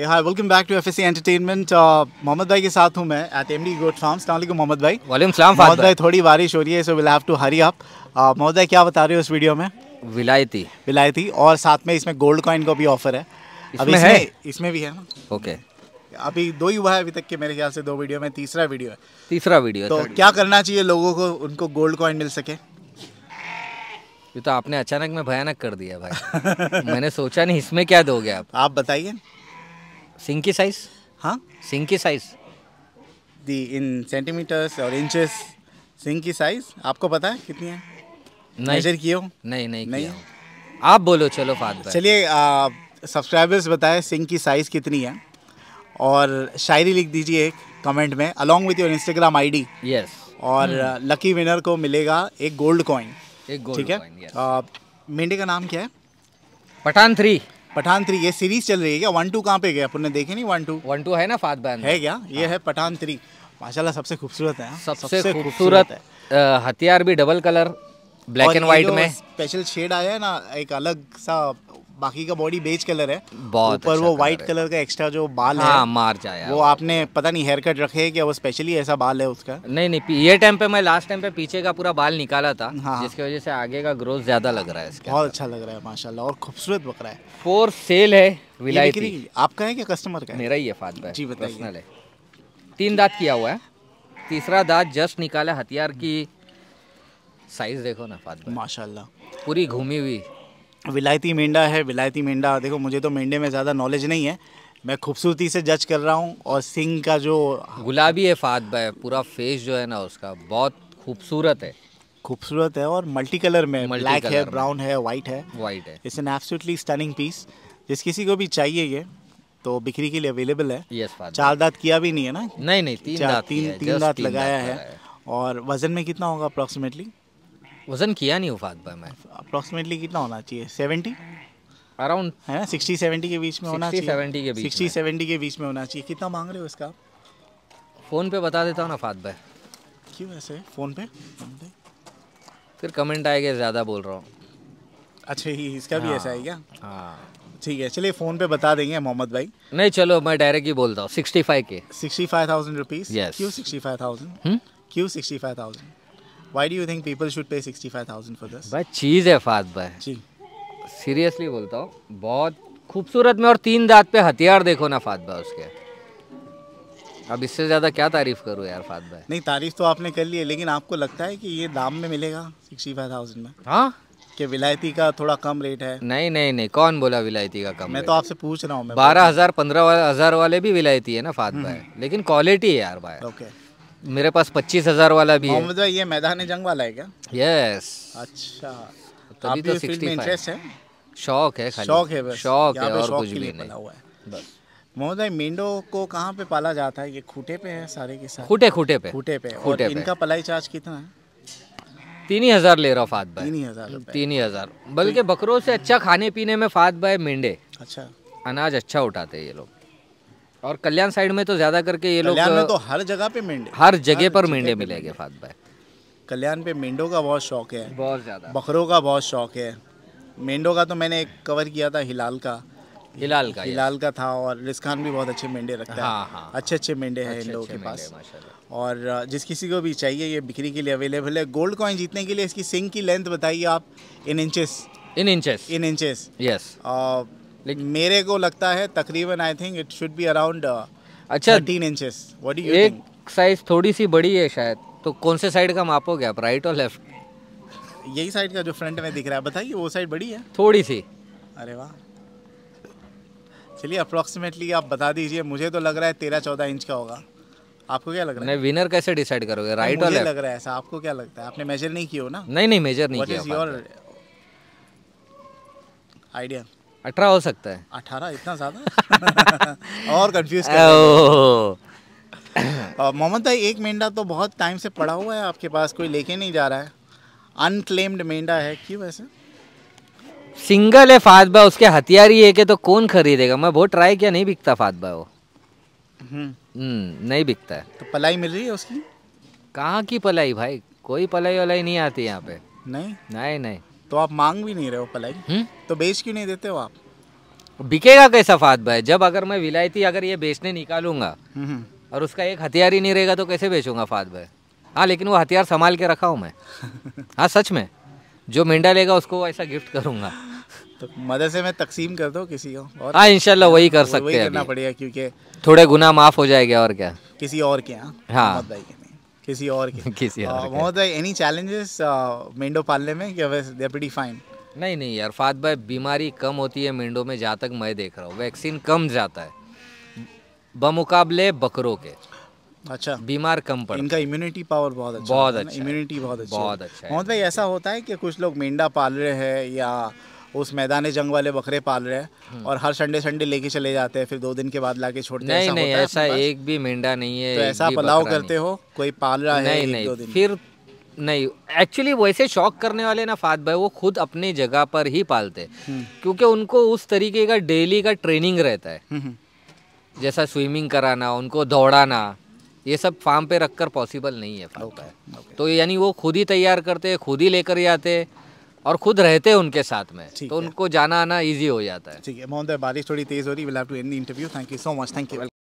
Hey, hi, welcome back to FSC Entertainment. Mohammad uh, भाई के साथ हूँ मैं at at MD Goat Farm. सलामकुम मोहम्मद भाई वालेकुम सलाम मोहम्मद भाई थोड़ी बारिश हो रही है so will have to hurry up Mohammed भाई क्या बता रहे हो इस वीडियो में विलायती विलायती और साथ में इसमें गोल्ड कॉइन का भी ऑफर है अभी इसमें, है इसमें भी है ना ओके अभी दो ही हुआ है अभी तक के मेरे ख्याल से दो वीडियो में तीसरा वीडियो है तीसरा वीडियो तो क्या करना चाहिए लोगों को उनको गोल्ड कॉइन मिल सके ये तो आपने अचानक में भयानक कर दिया भाई मैंने सोचा नहीं इसमें क्या दोगे आप आप बताइए सिंकी की साइज हाँ सिंकी की साइज दी इन सेंटीमीटर्स और इंचेस सिंह की साइज आपको पता है कितनी है मेजर किए हो नहीं नहीं नहीं आप बोलो चलो फादर चलिए सब्सक्राइबर्स बताएं सिंह की साइज़ कितनी है और शायरी लिख दीजिए एक कमेंट में along with your Instagram ID yes और लकी hmm. विनर को मिलेगा एक गोल्ड कॉइन एक गोल्ड ठीक है yes. मेंढे का नाम क्या है पठान थ्री पठान थ्री ये सीरीज चल रही है क्या वन टू कहाँ पे गया अपने देखे नहीं वन टू वन टू है ना फात बैन है क्या ये हाँ। है पठान थ्री माशाला सबसे खूबसूरत है हाँ। सबसे, सबसे खूबसूरत हथियार भी double colour black and white में स्पेशल शेड आया है ना एक अलग सा बाकी का बॉडी बेज कलर है बहुत ऊपर अच्छा वो व्हाइट कलर कलर का एक्स्ट्रा जो बाल हाँ, है मार जाए वो आपने पता नहीं हेयर कट रखे है क्या वो स्पेशली ऐसा बाल है उसका नहीं नहीं ये टाइम पे मैं लास्ट टाइम पे पीछे का पूरा बाल निकाला था हाँ। जिसकी वजह से आगे का ग्रोथ ज्यादा लग रहा है बहुत अच्छा लग रहा है माशाला और खूबसूरत बक रहा है फोर सेल है विलायती आपका है क्या कस्टमर का मेरा ही है जी पर्सनल है तीन दांत किया हुआ है तीसरा दांत जस्ट निकाला हथियार की साइज देखो ना फाद माशाल्लाह पूरी घूमी हुई विलायती मेंढा है विलायती मेंढा देखो मुझे तो मेंढे में ज़्यादा नॉलेज नहीं है मैं खूबसूरती से जज कर रहा हूँ और सिंह का जो गुलाबी है फात भाई पूरा फेस जो है ना उसका बहुत खूबसूरत है खूबसूरत है और मल्टी कलर में ब्लैक है ब्राउन है वाइट है वाइट है it's an absolutely stunning piece जिस किसी को भी चाहिए ये तो बिक्री के लिए अवेलेबल है yes, चार दांत किया भी नहीं है ना नहीं नहीं तीन दांत तीन तीन दांत लगाया है और वजन में कितना होगा अप्रोक्सीमेटली वज़न किया नहीं उफाद भाई मैं अप्रोक्सीमेटली कितना होना चाहिए सेवेंटी अराउंड है ना सिक्सटी सेवेंटी के बीच में होना चाहिए सेवेंटी के बीच सिक्सटी सेवेंटी के बीच में होना चाहिए कितना मांग रहे हो इसका फ़ोन पे बता देता हूँ ना फात भाई क्यों ऐसे फ़ोन पे फिर कमेंट आएगा ज़्यादा बोल रहा हूँ अच्छा ही इसका हाँ, भी ऐसा है क्या हाँ, हाँ। ठीक है चलिए फ़ोन पे बता देंगे मोहम्मद भाई नहीं चलो मैं डायरेक्ट ही बोलता हूँ सिक्सटी फाइव के सिक्सटी फाइव थाउजेंड रुपीज़ क्यों सिक्सटी फाइव थाउजेंड क्यों sixty five thousand Why do you think people should pay sixty five thousand for this? भाई चीज़ है फाद भाई जी Seriously बोलता हूँ बहुत खूबसूरत में और तीन दांत पे हथियार देखो ना फाद भाई उसके अब इससे ज़्यादा क्या तारीफ करूँ यार फाद भाई नहीं तारीफ तो आपने कर ली है लेकिन आपको लगता है कि ये दाम में मिलेगा 65,000 में हाँ के विलायती का थोड़ा कम रेट है नहीं नहीं नहीं कौन बोला विलायती का कम मैं तो आपसे पूछ रहा हूँ बारह हज़ार पंद्रह हज़ार वाले भी विलायती है ना फात हम्म, भाई हम्म। लेकिन क्वालिटी है यार भाई ओके okay. मेरे पास पच्चीस हजार वाला भी है ये मैदान जंग वाला है क्या यस अच्छा तभी तो सिक्सटी इंटरेस्ट शौक है शौक है शौक है और कुछ भी नहीं हुआ है मेंढो को कहाँ पे पाला जाता है ये खूटे पे है सारे के सारे खूटे खूटे पे खूटे पे खूटे पे। इनका पलाई चार्ज कितना है तीन ही हजार ले रहा हूँ फात भाई तीन ही हजार तीन ही हजार बल्कि बकरों से अच्छा खाने पीने में फात भाई मेंढे अच्छा अनाज अच्छा उठाते हैं ये लोग और कल्याण साइड में तो ज्यादा करके ये लोग तो हर जगह पे मेंढे हर जगह पर मेंढे मिलेंगे फात भाई कल्याण पे मेंढो का बहुत शौक है बहुत ज्यादा बकरों का बहुत शौक है मेंढो का तो मैंने एक कवर किया था हिलाल का हिलाल का हिलाल का था और रिस्कान भी बहुत अच्छे मेंढे रखता हाँ, है हाँ। अच्छे अच्छे मेंढे हैं इन लोगों के पास और जिस किसी को भी चाहिए ये बिक्री के लिए अवेलेबल है गोल्ड कॉइन जीतने के लिए इसकी सिंग की लेंथ बताइए आप in inches in inches in inches yes लेकिन मेरे को लगता है तकरीबन I think it should be around अच्छा तीन इंचेस व्हाट डू यू एक साइज थोड़ी सी बड़ी है शायद तो कौन से साइड का मापोगे आप राइट और लेफ्ट यही साइड का जो फ्रंट में दिख रहा है बताइए वो साइड बड़ी है थोड़ी सी अरे वाह चलिए अप्रोक्सीमेटली आप बता दीजिए मुझे तो लग रहा है तेरह चौदह इंच का होगा आपको क्या लग रहा है विनर कैसे डिसाइड करोगे राइट और लग रहा है ऐसा आपको क्या लगता है आपने मेजर नहीं किया हो ना नहीं नहीं मेजर नहीं व्हाट इज योर आइडिया अठारह हो सकता है अठारह इतना ज़्यादा और कंफ्यूज मोहम्मद भाई एक मेंढा तो बहुत टाइम से पड़ा हुआ है आपके पास कोई लेके नहीं जा रहा है अनक्लेम्ड मेंढा है क्यों वैसे सिंगल है फातबा उसके हथियार ही है तो कौन खरीदेगा मैं बहुत ट्राई किया नहीं बिकता फातबा वो हम्म। हम्म, नहीं बिकता है तो पलाई मिल रही है उसकी कहाँ की पलाई भाई कोई पलाई वलाई नहीं आती यहाँ पे नहीं नहीं नहीं तो आप मांग भी नहीं रहे हो पलाई हम्म? तो बेच क्यों नहीं देते हो आप बिकेगा कैसा फात भाई जब अगर मैं विलायती अगर ये बेचने निकालूंगा हम्म, हम्म। और उसका एक हथियार ही नहीं रहेगा तो कैसे बेचूंगा फात भाई हाँ लेकिन वो हथियार संभाल के रखा हूँ मैं हाँ सच में जो मेंढा लेगा उसको ऐसा गिफ्ट करूँगा तो मदरसे में तकसीम कर दो किसी को हाँ इनशाला वही कर सकते हैं करना पड़ेगा क्योंकि थोड़े गुना माफ़ हो जाएगा और क्या किसी और के यहाँ हाँ, हाँ। भाई किसी और के किसी और महोदय एनी चैलेंजेस मेंढो पालने में दे प्रीटी फाइन नहीं नहीं यार फात भाई बीमारी कम होती है मेंढो में जहाँ तक मैं देख रहा हूँ वैक्सीन कम जाता है बमुकाबले बकरों के अच्छा बीमार कम पड़ता इनका इम्यूनिटी पावर बहुत अच्छा बहुत अच्छा इम्यूनिटी बहुत अच्छा बहुत अच्छा महोदय ऐसा होता है कि कुछ लोग मेंढा पाल रहे हैं या उस मैदान जंग वाले बकरे पाल रहे हैं हम्म। और हर संडे संडे लेके चले जाते हैं फिर दो दिन के बाद लाके छोड़ते हैं नहीं नहीं ऐसा एक भी मेंढा नहीं है तो ऐसा पलाव करते हो कोई पाल रहा है नहीं नहीं फिर नहीं एक्चुअली वैसे शौक करने वाले ना फात भाई वो खुद अपनी जगह पर ही पालते हम्म। क्योंकि उनको उस तरीके का डेली का ट्रेनिंग रहता है हम्म, जैसा स्विमिंग कराना उनको दौड़ाना ये सब फार्म पे रखकर पॉसिबल नहीं है फार्म okay, okay. तो यानी वो खुद ही तैयार करते खुद ही लेकर जाते और खुद रहते हैं उनके साथ में तो उनको जाना आना ईजी हो जाता है ठीक है बारिश थोड़ी तेज हो रही will have to end interview thank you so much thank you